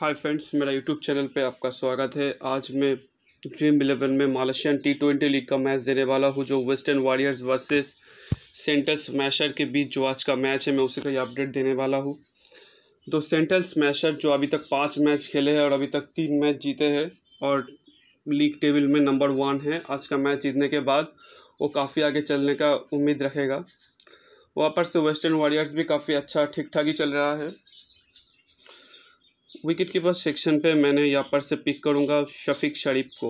हाय friends मेरा YouTube channel पे आपका स्वागत है आज मैं ड्रीम इलेवन में मालेशियन टी ट्वेंटी लीग का मैच देने वाला हूँ जो Western Warriors versus Central Smasher के बीच जो आज का मैच है मैं उसी का ही अपडेट देने वाला हूँ तो सेंट्रल स्मैशर जो अभी तक पाँच मैच खेले हैं और अभी तक तीन मैच जीते हैं और लीग टेबल में नंबर वन है आज का मैच जीतने के बाद वो काफ़ी आगे चलने का उम्मीद रखेगा वहाँ पर से वेस्टर्न वॉरियर्स भी काफ़ी अच्छा ठीक ठाक ही चल रहा है विकेट कीपर सेक्शन पे मैंने यहाँ पर से पिक करूँगा शफीक शरीफ को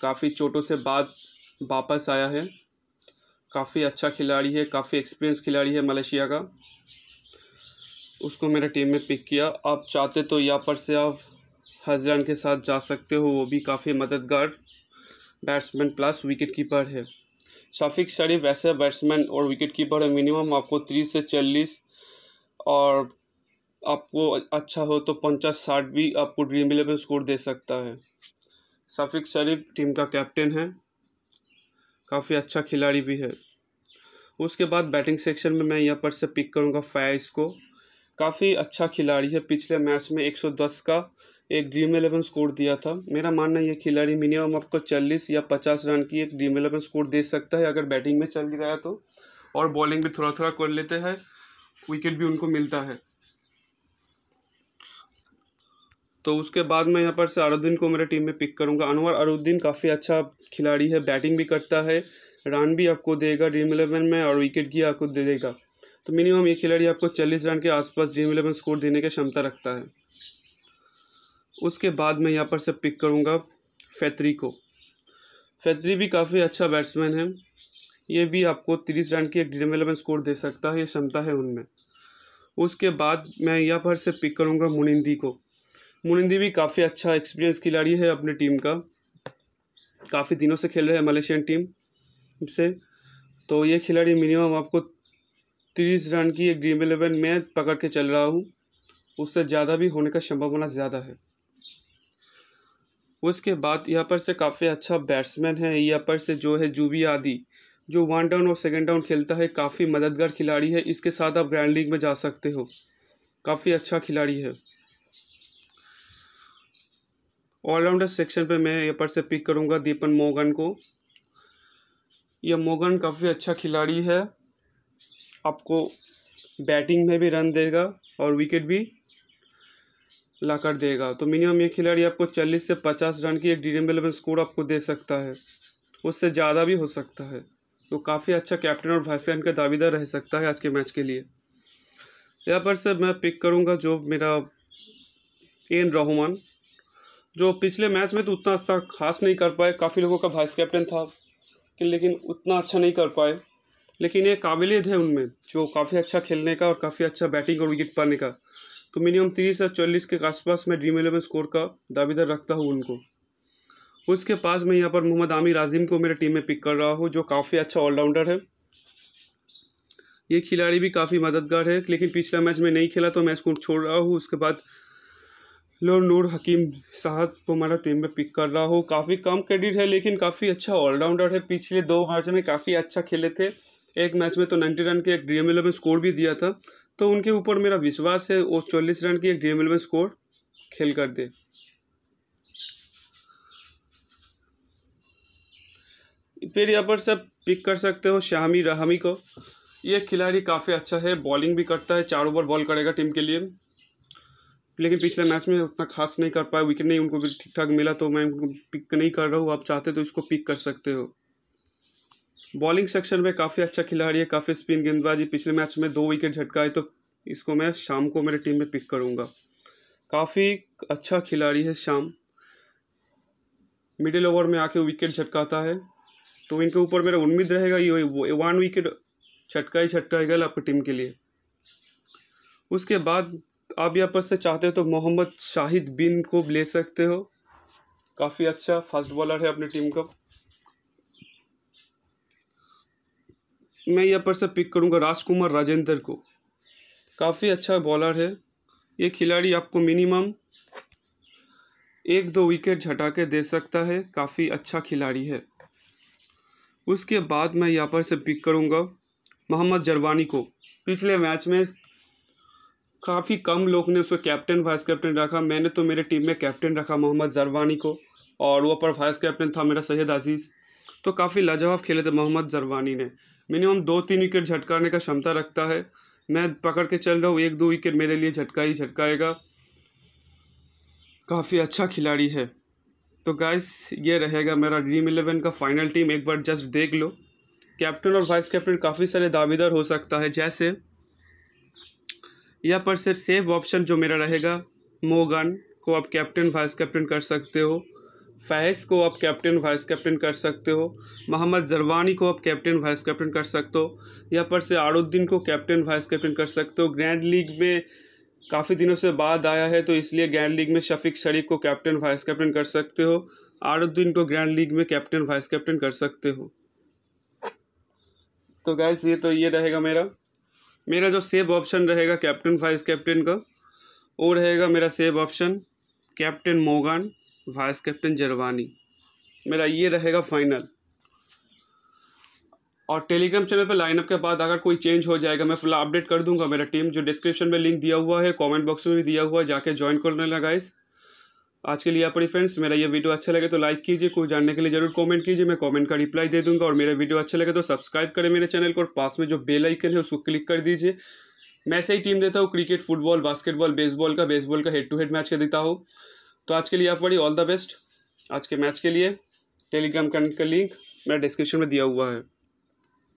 काफ़ी चोटों से बाद वापस आया है काफ़ी अच्छा खिलाड़ी है काफ़ी एक्सपीरियंस खिलाड़ी है मलेशिया का उसको मेरा टीम में पिक किया आप चाहते तो यहाँ पर से आप हजरान के साथ जा सकते हो वो भी काफ़ी मददगार बैट्समैन प्लस विकेट कीपर है शफीक शरीफ वैसे बैट्समैन और विकेट कीपर है मिनिमम आपको तीस से चालीस और आपको अच्छा हो तो पंचास साठ भी आपको ड्रीम इलेवन स्कोर दे सकता है शफिक शरीफ टीम का कैप्टन है काफ़ी अच्छा खिलाड़ी भी है उसके बाद बैटिंग सेक्शन में मैं यहाँ पर से पिक करूँगा फैज को काफ़ी अच्छा खिलाड़ी है पिछले मैच में 110 का एक ड्रीम इलेवन स्कोर दिया था मेरा मानना है ये खिलाड़ी मिनिमम आपको 40 या 50 रन की एक ड्रीम इलेवन स्कोर दे सकता है अगर बैटिंग में चल गया तो और बॉलिंग भी थोड़ा थोड़ा कर लेते हैं विकेट भी उनको मिलता है तो उसके बाद मैं यहाँ पर से अरुद्दीन को मेरे टीम में पिक करूँगा अनवर अरुद्दीन काफ़ी अच्छा खिलाड़ी है बैटिंग भी करता है रन भी आपको देगा ड्रीम इलेवन में और विकेट भी आपको दे देगा तो मिनिमम ये खिलाड़ी आपको चालीस रन के आसपास ड्रीम इलेवन स्कोर देने की क्षमता रखता है उसके बाद मैं यहाँ पर से पिक करूँगा फैतरी को फैतरी भी काफ़ी अच्छा बैट्समैन है ये भी आपको तीस रन की एक ड्रीम इलेवन स्कोर दे सकता है ये क्षमता है उनमें उसके बाद मैं यहाँ पर से पिक करूँगा मुनिंदी को मुनिंदी भी काफ़ी अच्छा एक्सपीरियंस खिलाड़ी है अपनी टीम का काफ़ी दिनों से खेल रहे हैं मलेशियन टीम से तो ये खिलाड़ी मिनिमम आपको तीस रन की एक ड्रीम इलेवन में पकड़ के चल रहा हूँ उससे ज़्यादा भी होने का संभावना ज़्यादा है उसके बाद यहाँ पर से काफ़ी अच्छा बैट्समैन है यहाँ पर से जो है जूबी आदि जो वन डाउन और सेकेंड डाउन खेलता है काफ़ी मददगार खिलाड़ी है इसके साथ आप ग्रैंड लीग में जा सकते हो काफ़ी अच्छा खिलाड़ी है ऑलराउंडर सेक्शन पे मैं यहाँ पर से पिक करूँगा दीपन मोगन को यह मोगन काफ़ी अच्छा खिलाड़ी है आपको बैटिंग में भी रन देगा और विकेट भी ला देगा तो मिनिमम ये खिलाड़ी आपको चालीस से पचास रन की एक ड्रीम इलेवन स्कोर आपको दे सकता है उससे ज़्यादा भी हो सकता है तो काफ़ी अच्छा कैप्टन और वाइस कैप्टन का दावेदार रह सकता है आज के मैच के लिए यहाँ पर से मैं पिक करूँगा जो मेरा एन रहमान जो पिछले मैच में तो उतना अच्छा खास नहीं कर पाए काफ़ी लोगों का वाइस कैप्टन था कि लेकिन उतना अच्छा नहीं कर पाए लेकिन ये काबिलियत है उनमें जो काफ़ी अच्छा खेलने का और काफ़ी अच्छा बैटिंग और विकेट पाने का तो मिनिमम तीस या चालीस के आसपास मैं ड्रीम इलेवन स्कोर का दावेदार रखता हूँ उनको उसके पास मैं यहाँ पर मोहम्मद आमिर आजिम को मेरे टीम में पिक कर रहा हूँ जो काफ़ी अच्छा ऑलराउंडर है ये खिलाड़ी भी काफ़ी मददगार है लेकिन पिछला मैच में नहीं खेला तो मैं इसको छोड़ रहा हूँ उसके बाद लो नूर हकीम साहब को हमारा टीम में पिक कर रहा हूँ काफ़ी कम क्रेडिट है लेकिन काफ़ी अच्छा ऑलराउंडर है पिछले दो मैच में काफ़ी अच्छा खेले थे एक मैच में तो नाइन्टी रन के एक डी एम में स्कोर भी दिया था तो उनके ऊपर मेरा विश्वास है वो चालीस रन की एक डी एम में स्कोर खेल कर दे फिर यहाँ पर सब पिक कर सकते हो शामी रहमी को ये खिलाड़ी काफ़ी अच्छा है बॉलिंग भी करता है चार ओवर बॉल करेगा टीम के लिए लेकिन पिछले मैच में उतना खास नहीं कर पाए विकेट नहीं उनको ठीक ठाक मिला तो मैं उनको पिक नहीं कर रहा हूँ आप चाहते तो इसको पिक कर सकते हो बॉलिंग सेक्शन में काफ़ी अच्छा खिलाड़ी है काफ़ी स्पिन गेंदबाजी पिछले मैच में दो विकेट झटकाए तो इसको मैं शाम को मेरे टीम में पिक करूँगा काफ़ी अच्छा खिलाड़ी है शाम मिडिल ओवर में आके विकेट झटकाता है तो इनके ऊपर मेरा उम्मीद रहेगा ये वन विकेट छटका ही गल आपकी टीम के लिए उसके बाद आप यहाँ पर से चाहते हो तो मोहम्मद शाहिद बिन को ले सकते हो काफ़ी अच्छा फास्ट बॉलर है अपनी टीम का मैं यहाँ पर से पिक करूँगा राजकुमार राजेंद्र को काफ़ी अच्छा बॉलर है ये खिलाड़ी आपको मिनिमम एक दो विकेट झटा के दे सकता है काफ़ी अच्छा खिलाड़ी है उसके बाद मैं यहाँ पर से पिक करूँगा मोहम्मद जरवानी को पिछले मैच में काफ़ी कम लोग ने उसको कैप्टन वाइस कैप्टन रखा मैंने तो मेरे टीम में कैप्टन रखा मोहम्मद जरवानी को और वो पर वाइस कैप्टन था मेरा सैयद अजीज़ तो काफ़ी लाजवाब खेले थे मोहम्मद जरवानी ने मिनिमम दो तीन विकेट झटकाने का क्षमता रखता है मैं पकड़ के चल रहा हूँ एक दो विकेट मेरे लिए झटका ही झटकाएगा काफ़ी अच्छा खिलाड़ी है तो गाइस ये रहेगा मेरा ड्रीम इलेवन का फाइनल टीम एक बार जस्ट देख लो कैप्टन और वाइस कैप्टन काफ़ी सारे दावेदार हो सकता है जैसे यहाँ पर सर सेव ऑप्शन जो मेरा रहेगा मोगन को आप कैप्टन वाइस कैप्टन कर सकते हो फैज को आप कैप्टन वाइस कैप्टन कर सकते हो मोहम्मद जरवानी को आप कैप्टन वाइस कैप्टन कर सकते हो यहाँ पर से आरुद्दीन को कैप्टन वाइस कैप्टन कर सकते हो ग्रैंड लीग में काफ़ी दिनों से बाद आया है तो इसलिए ग्रैंड लीग में शफीक शरीफ को कैप्टन वाइस कैप्टन कर सकते हो आरुद्दीन को ग्रैंड लीग में कैप्टन वाइस कैप्टन कर सकते हो तो गैस ये तो ये रहेगा मेरा मेरा जो सेव ऑप्शन रहेगा कैप्टन वाइस कैप्टन का वो रहेगा मेरा सेव ऑप्शन कैप्टन मोगान वाइस कैप्टन जरवानी मेरा ये रहेगा फाइनल और टेलीग्राम चैनल पर लाइनअप के बाद अगर कोई चेंज हो जाएगा मैं फुला अपडेट कर दूंगा मेरा टीम जो डिस्क्रिप्शन में लिंक दिया हुआ है कमेंट बॉक्स में भी दिया हुआ है जाके ज्वाइन कर लेना गाइज़ आज के लिए यहाँ फ्रेंड्स मेरा ये वीडियो अच्छा लगे तो लाइक कीजिए कुछ जानने के लिए जरूर कमेंट कीजिए मैं कमेंट का रिप्लाई दे दूंगा और मेरा वीडियो अच्छा लगे तो सब्सक्राइब करें मेरे चैनल को और पास में जो बेल आइकन है उसको क्लिक कर दीजिए मैं ऐसे ही टीम देता हूँ क्रिकेट फुटबॉल बास्केटबॉल बेसबॉल का बेसबॉल का हेड टू हेड मैच का देता हूँ तो आज के लिए आप ऑल द बेस्ट आज के मैच के लिए टेलीग्राम कनेक्ट का लिंक मेरा डिस्क्रिप्शन में दिया हुआ है